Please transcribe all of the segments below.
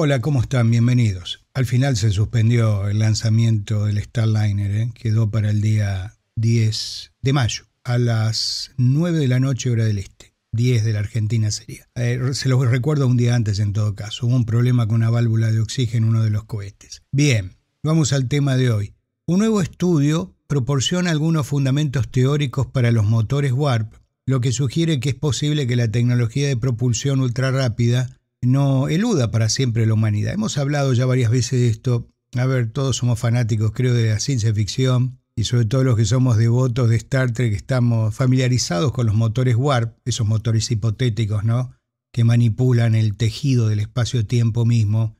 Hola, ¿cómo están? Bienvenidos. Al final se suspendió el lanzamiento del Starliner, ¿eh? quedó para el día 10 de mayo, a las 9 de la noche hora del este. 10 de la Argentina sería. Eh, se los recuerdo un día antes en todo caso. Hubo un problema con una válvula de oxígeno en uno de los cohetes. Bien, vamos al tema de hoy. Un nuevo estudio proporciona algunos fundamentos teóricos para los motores Warp, lo que sugiere que es posible que la tecnología de propulsión ultrarrápida no eluda para siempre la humanidad. Hemos hablado ya varias veces de esto. A ver, todos somos fanáticos, creo, de la ciencia ficción y sobre todo los que somos devotos de Star Trek, estamos familiarizados con los motores warp, esos motores hipotéticos, ¿no? Que manipulan el tejido del espacio-tiempo mismo,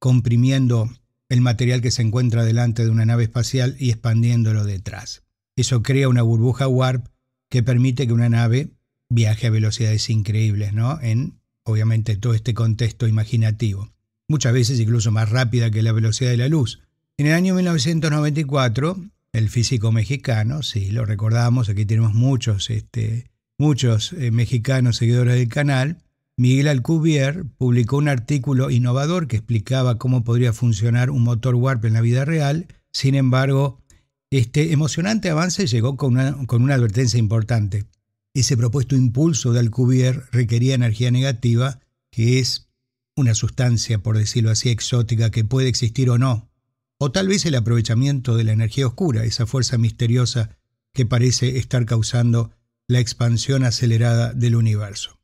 comprimiendo el material que se encuentra delante de una nave espacial y expandiéndolo detrás. Eso crea una burbuja warp que permite que una nave viaje a velocidades increíbles, ¿no? En obviamente todo este contexto imaginativo, muchas veces incluso más rápida que la velocidad de la luz. En el año 1994, el físico mexicano, si lo recordamos, aquí tenemos muchos, este, muchos eh, mexicanos seguidores del canal, Miguel Alcubierre publicó un artículo innovador que explicaba cómo podría funcionar un motor Warp en la vida real. Sin embargo, este emocionante avance llegó con una advertencia importante ese propuesto impulso de Alcubierre requería energía negativa, que es una sustancia, por decirlo así, exótica que puede existir o no, o tal vez el aprovechamiento de la energía oscura, esa fuerza misteriosa que parece estar causando la expansión acelerada del universo.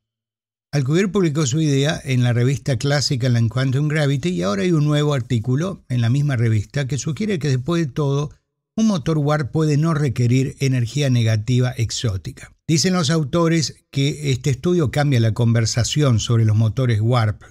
Alcubierre publicó su idea en la revista clásica en Quantum Gravity y ahora hay un nuevo artículo en la misma revista que sugiere que después de todo, un motor WAR puede no requerir energía negativa exótica. Dicen los autores que este estudio cambia la conversación sobre los motores Warp.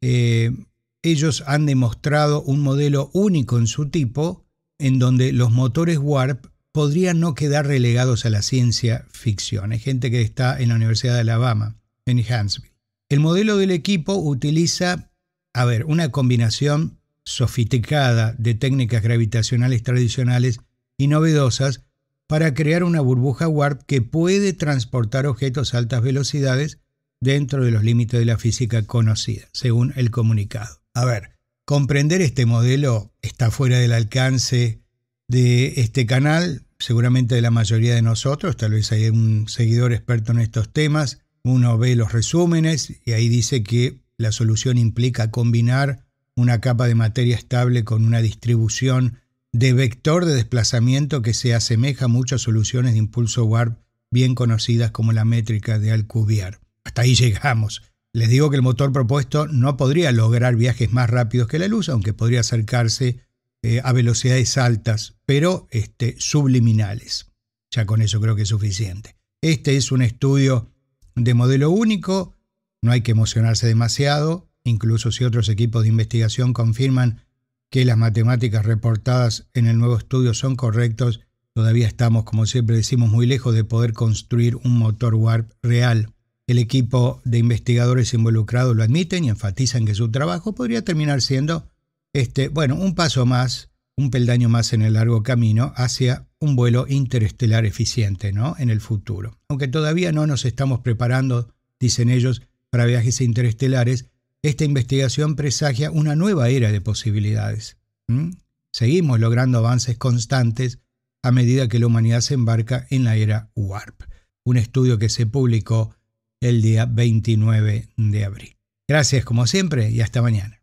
Eh, ellos han demostrado un modelo único en su tipo, en donde los motores Warp podrían no quedar relegados a la ciencia ficción. Hay gente que está en la Universidad de Alabama, en Huntsville. El modelo del equipo utiliza, a ver, una combinación sofisticada de técnicas gravitacionales tradicionales y novedosas para crear una burbuja Ward que puede transportar objetos a altas velocidades dentro de los límites de la física conocida, según el comunicado. A ver, comprender este modelo está fuera del alcance de este canal, seguramente de la mayoría de nosotros, tal vez hay un seguidor experto en estos temas, uno ve los resúmenes y ahí dice que la solución implica combinar una capa de materia estable con una distribución de vector de desplazamiento que se asemeja mucho a soluciones de impulso warp bien conocidas como la métrica de Alcubierre. Hasta ahí llegamos. Les digo que el motor propuesto no podría lograr viajes más rápidos que la luz, aunque podría acercarse eh, a velocidades altas, pero este, subliminales. Ya con eso creo que es suficiente. Este es un estudio de modelo único, no hay que emocionarse demasiado, incluso si otros equipos de investigación confirman que las matemáticas reportadas en el nuevo estudio son correctos, todavía estamos, como siempre decimos, muy lejos de poder construir un motor Warp real. El equipo de investigadores involucrados lo admiten y enfatizan que su trabajo podría terminar siendo, este, bueno, un paso más, un peldaño más en el largo camino hacia un vuelo interestelar eficiente, ¿no? En el futuro. Aunque todavía no nos estamos preparando, dicen ellos, para viajes interestelares, esta investigación presagia una nueva era de posibilidades. Seguimos logrando avances constantes a medida que la humanidad se embarca en la era Warp, un estudio que se publicó el día 29 de abril. Gracias como siempre y hasta mañana.